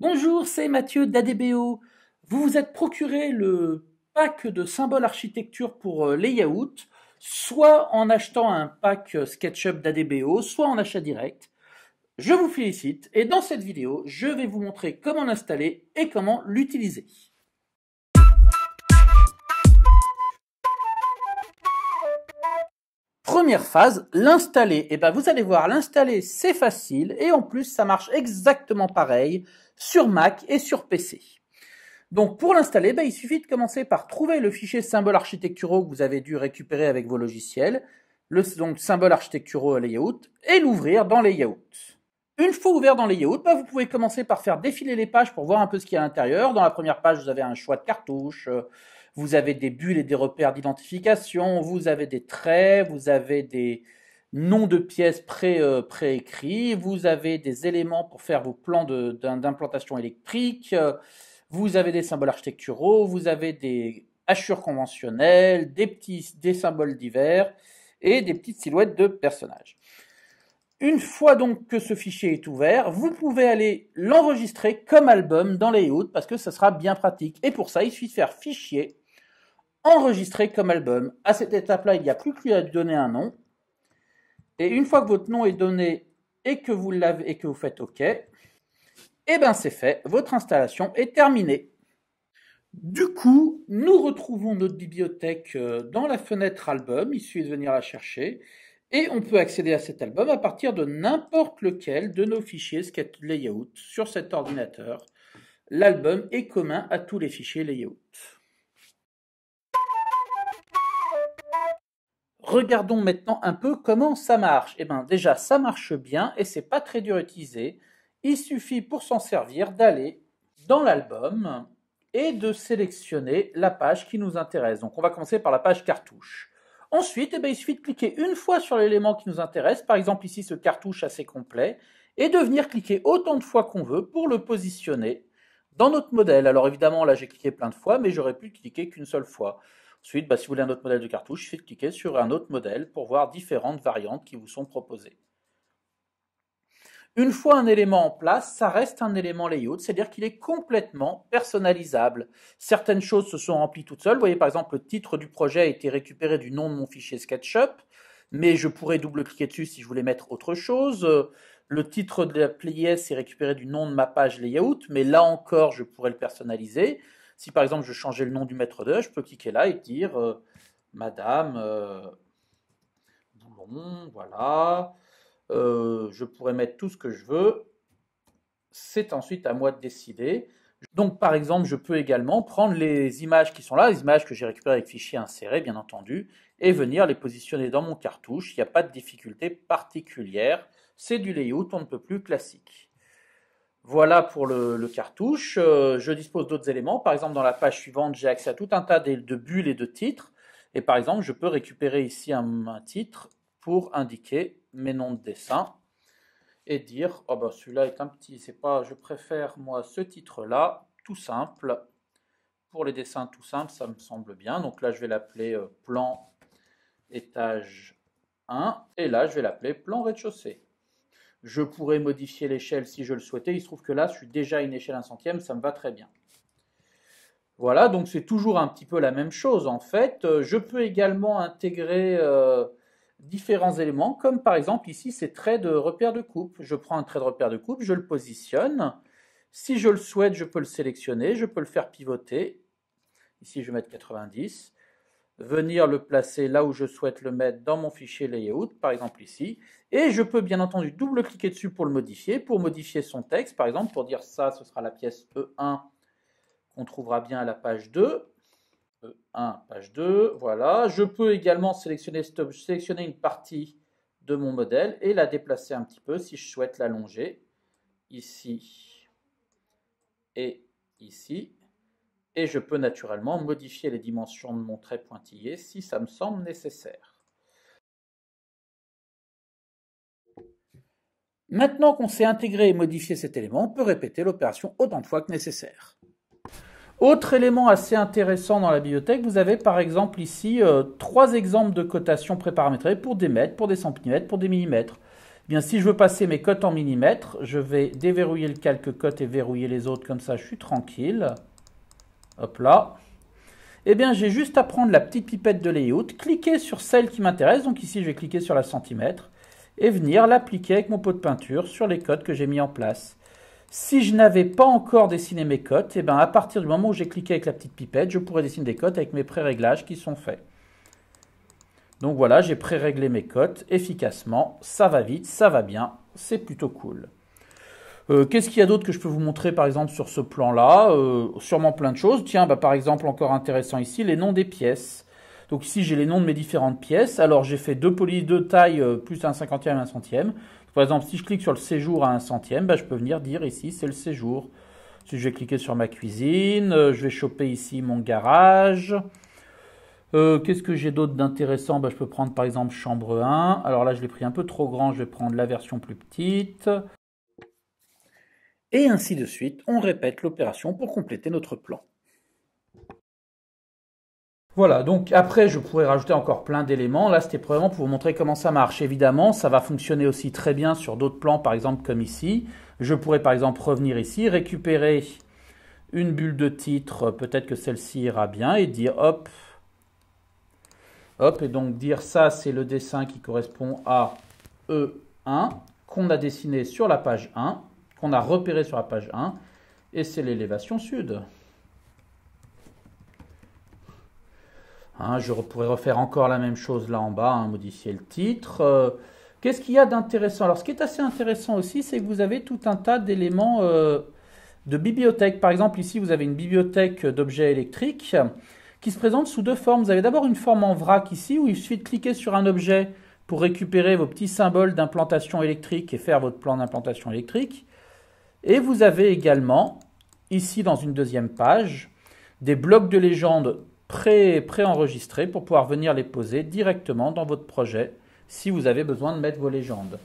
Bonjour, c'est Mathieu d'ADBO. Vous vous êtes procuré le pack de symboles architecture pour euh, layout, soit en achetant un pack euh, SketchUp d'ADBO, soit en achat direct. Je vous félicite et dans cette vidéo, je vais vous montrer comment l'installer et comment l'utiliser. première phase, l'installer. Et eh ben vous allez voir, l'installer c'est facile et en plus ça marche exactement pareil sur Mac et sur PC. Donc pour l'installer, ben, il suffit de commencer par trouver le fichier symboles architecturaux que vous avez dû récupérer avec vos logiciels, le donc symbole architecturaux layout, et l'ouvrir dans layout. Une fois ouvert dans Layout, ben, vous pouvez commencer par faire défiler les pages pour voir un peu ce qu'il y a à l'intérieur. Dans la première page, vous avez un choix de cartouche, euh, vous avez des bulles et des repères d'identification, vous avez des traits, vous avez des noms de pièces euh, préécrits, vous avez des éléments pour faire vos plans d'implantation électrique, euh, vous avez des symboles architecturaux, vous avez des hachures conventionnelles, des petits des symboles divers et des petites silhouettes de personnages. Une fois donc que ce fichier est ouvert, vous pouvez aller l'enregistrer comme album dans les Layout parce que ce sera bien pratique. Et pour ça, il suffit de faire fichier, enregistré comme album. À cette étape-là, il n'y a plus qu'à donner un nom. Et une fois que votre nom est donné et que vous l'avez et que vous faites OK, eh ben c'est fait, votre installation est terminée. Du coup, nous retrouvons notre bibliothèque euh, dans la fenêtre album, il suffit de venir la chercher, et on peut accéder à cet album à partir de n'importe lequel de nos fichiers sketch layout sur cet ordinateur. L'album est commun à tous les fichiers layout. regardons maintenant un peu comment ça marche. Eh bien déjà ça marche bien et c'est pas très dur à utiliser. Il suffit pour s'en servir d'aller dans l'album et de sélectionner la page qui nous intéresse. Donc on va commencer par la page cartouche. Ensuite, eh ben, il suffit de cliquer une fois sur l'élément qui nous intéresse, par exemple ici ce cartouche assez complet, et de venir cliquer autant de fois qu'on veut pour le positionner dans notre modèle. Alors évidemment là j'ai cliqué plein de fois, mais j'aurais pu cliquer qu'une seule fois. Ensuite, bah, si vous voulez un autre modèle de cartouche, il suffit cliquer sur un autre modèle pour voir différentes variantes qui vous sont proposées. Une fois un élément en place, ça reste un élément layout, c'est-à-dire qu'il est complètement personnalisable. Certaines choses se sont remplies toutes seules. Vous voyez par exemple, le titre du projet a été récupéré du nom de mon fichier SketchUp, mais je pourrais double-cliquer dessus si je voulais mettre autre chose. Le titre de la playlist est récupéré du nom de ma page layout, mais là encore, je pourrais le personnaliser. Si par exemple je changeais le nom du maître d'œuvre, je peux cliquer là et dire euh, Madame euh, Boulon, voilà. Euh, je pourrais mettre tout ce que je veux. C'est ensuite à moi de décider. Donc par exemple, je peux également prendre les images qui sont là, les images que j'ai récupérées avec fichier inséré, bien entendu, et venir les positionner dans mon cartouche. Il n'y a pas de difficulté particulière. C'est du layout on ne peut plus classique. Voilà pour le, cartouche. Euh, je dispose d'autres éléments. Par exemple, dans la page suivante, j'ai accès à tout un tas de, bulles et de titres. Et par exemple, je peux récupérer ici un, titre pour indiquer mes noms de dessin et dire oh ben celui-là est un petit, c'est pas, je préfère moi ce titre-là, tout simple. Pour les dessins tout simples, ça me semble bien. Donc là, je vais l'appeler euh, plan étage 1 et là, je vais l'appeler plan rez-de-chaussée je pourrais modifier l'échelle si je le souhaitais. Il se trouve que là, je suis déjà à une échelle 1 centième, ça me va très bien. Voilà, donc c'est toujours un petit peu la même chose en fait. Euh, je peux également intégrer euh, différents éléments, comme par exemple ici ces traits de repère de coupe. Je prends un trait de repère de coupe, je le positionne. Si je le souhaite, je peux le sélectionner, je peux le faire pivoter. Ici, je vais mettre 90 venir le placer là où je souhaite le mettre dans mon fichier layout, par exemple ici. Et je peux bien entendu double-cliquer dessus pour le modifier, pour modifier son texte, par exemple pour dire ça, ce sera la pièce E1 qu'on trouvera bien à la page 2. E1, page 2, voilà. Je peux également sélectionner, sélectionner une partie de mon modèle et la déplacer un petit peu si je souhaite l'allonger. Ici et ici et je peux naturellement modifier les dimensions de mon trait pointillé si ça me semble nécessaire. Maintenant qu'on sait intégrer et modifier cet élément, on peut répéter l'opération autant de fois que nécessaire. Autre élément assez intéressant dans la bibliothèque, vous avez par exemple ici euh, trois exemples de cotation préparamétrées pour des mètres, pour des centimètres, pour des millimètres. Eh si je veux passer mes cotes en millimètres, je vais déverrouiller le calque cote et verrouiller les autres, comme ça je suis tranquille hop là, Et eh bien j'ai juste à prendre la petite pipette de layout, cliquer sur celle qui m'intéresse, donc ici je vais cliquer sur la centimètre, et venir l'appliquer avec mon pot de peinture sur les cotes que j'ai mis en place. Si je n'avais pas encore dessiné mes cotes, et eh bien à partir du moment où j'ai cliqué avec la petite pipette, je pourrais dessiner des cotes avec mes pré-réglages qui sont faits. Donc voilà, j'ai pré-réglé mes cotes efficacement, ça va vite, ça va bien, c'est plutôt cool. Euh, qu'est-ce qu'il y a d'autre que je peux vous montrer par exemple sur ce plan-là euh, Sûrement plein de choses. Tiens, bah, par exemple encore intéressant ici, les noms des pièces. Donc ici j'ai les noms de mes différentes pièces. Alors j'ai fait deux polices deux tailles, euh, plus un cinquantième, un centième. Par exemple, si je clique sur le séjour à un centième, bah, je peux venir dire ici c'est le séjour. Si je vais cliquer sur ma cuisine, je vais choper ici mon garage. Qu'est-ce que j'ai d'autre d'intéressant bah, Je peux prendre par exemple chambre 1. Alors là, je l'ai pris un peu trop grand, je vais prendre la version plus petite. Et ainsi de suite, on répète l'opération pour compléter notre plan. Voilà, donc après je pourrais rajouter encore plein d'éléments. Là c'était probablement pour vous montrer comment ça marche. Évidemment, ça va fonctionner aussi très bien sur d'autres plans, par exemple comme ici. Je pourrais par exemple revenir ici, récupérer une bulle de titre, peut-être que celle-ci ira bien, et dire hop, hop, et donc dire ça c'est le dessin qui correspond à E1 qu'on a dessiné sur la page 1 a repéré sur la page 1, et c'est l'élévation sud. Hein, je pourrais refaire encore la même chose là en bas, hein, modifier le titre. Euh, qu'est-ce qu'il y a d'intéressant Alors, ce qui est assez intéressant aussi, c'est que vous avez tout un tas d'éléments euh, de bibliothèque. Par exemple, ici, vous avez une bibliothèque d'objets électriques qui se présente sous deux formes. Vous avez d'abord une forme en vrac ici, où il suffit de cliquer sur un objet pour récupérer vos petits symboles d'implantation électrique et faire votre plan d'implantation électrique. Et vous avez également, ici dans une deuxième page, des blocs de légende pré-enregistrés pour pouvoir venir les poser directement dans votre projet si vous avez besoin de mettre vos légendes.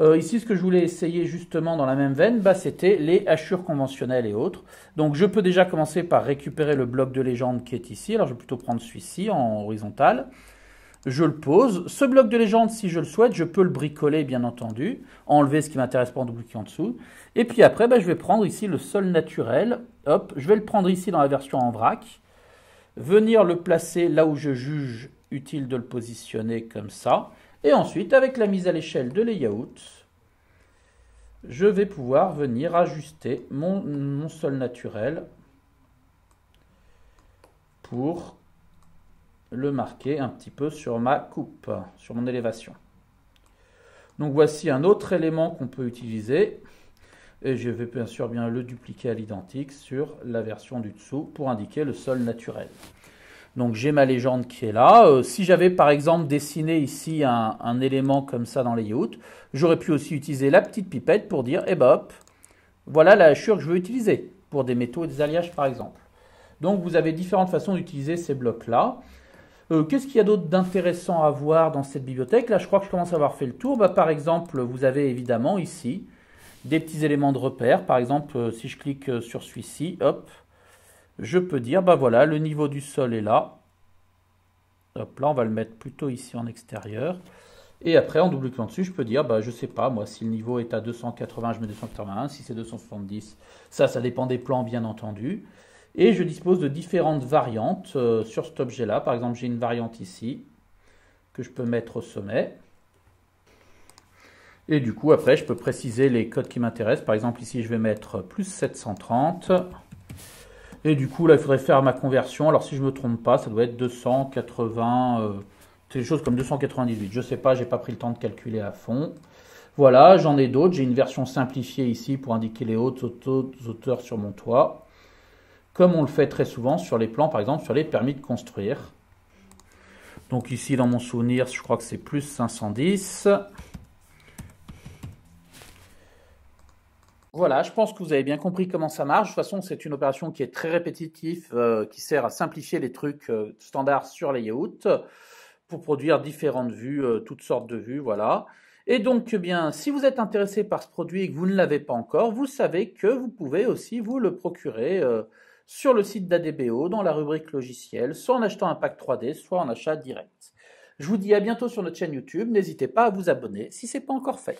Euh, ici, ce que je voulais essayer justement dans la même veine, bah, c'était les hachures conventionnelles et autres. Donc je peux déjà commencer par récupérer le bloc de légende qui est ici. Alors je vais plutôt prendre celui-ci en horizontal je le pose. Ce bloc de légende, si je le souhaite, je peux le bricoler, bien entendu, enlever ce qui m'intéresse pas en double-cliquant en dessous. Et puis après, bah, je vais prendre ici le sol naturel. Hop, je vais le prendre ici dans la version en vrac. Venir le placer là où je juge utile de le positionner comme ça. Et ensuite, avec la mise à l'échelle de layout, je vais pouvoir venir ajuster mon sol naturel pour le marquer un petit peu sur ma coupe, sur mon élévation. Donc voici un autre élément qu'on peut utiliser. Et je vais bien sûr bien le dupliquer à l'identique sur la version du dessous pour indiquer le sol naturel. Donc j'ai ma légende qui est là. Euh, si j'avais par exemple dessiné ici un, élément comme ça dans les layout, j'aurais pu aussi utiliser la petite pipette pour dire, et eh bah ben, hop, voilà la hachure que je veux utiliser pour des métaux et des alliages par exemple. Donc vous avez différentes façons d'utiliser ces blocs-là. Euh, qu'est-ce qu'il y a d'autre d'intéressant à voir dans cette bibliothèque Là, je crois que je commence à avoir fait le tour. Bah, par exemple, vous avez évidemment ici des petits éléments de repère. Par exemple, euh, si je clique euh, sur celui-ci, hop, je peux dire, bah voilà, le niveau du sol est là. Hop, là, on va le mettre plutôt ici en extérieur. Et après, en double-cliquant dessus, je peux dire, bah, je sais pas, moi, si le niveau est à 280, je mets 281, si c'est 270, ça, ça dépend des plans, bien entendu. Et je dispose de différentes variantes euh, sur cet objet-là. Par exemple, j'ai une variante ici que je peux mettre au sommet. Et du coup, après, je peux préciser les codes qui m'intéressent. Par exemple, ici, je vais mettre plus 730. Et du coup, là, il faudrait faire ma conversion. Alors, si je ne me trompe pas, ça doit être 280, euh, C'est des chose comme 298. Je ne sais pas, je n'ai pas pris le temps de calculer à fond. Voilà, j'en ai d'autres. J'ai une version simplifiée ici pour indiquer les hautes hauteurs sur mon toit comme on le fait très souvent sur les plans, par exemple sur les permis de construire. Donc ici, dans mon souvenir, je crois que c'est plus 510. Voilà, je pense que vous avez bien compris comment ça marche. De toute façon, c'est une opération qui est très répétitive, euh, qui sert à simplifier les trucs euh, standards sur les layout pour produire différentes vues, euh, toutes sortes de vues, voilà. Et donc, eh bien, si vous êtes intéressé par ce produit et que vous ne l'avez pas encore, vous savez que vous pouvez aussi vous le procurer sur le site d'ADBO dans la rubrique logiciel, soit en achetant un pack 3D, soit en achat direct. Je vous dis à bientôt sur notre chaîne YouTube. N'hésitez pas à vous abonner si ce n'est pas encore fait.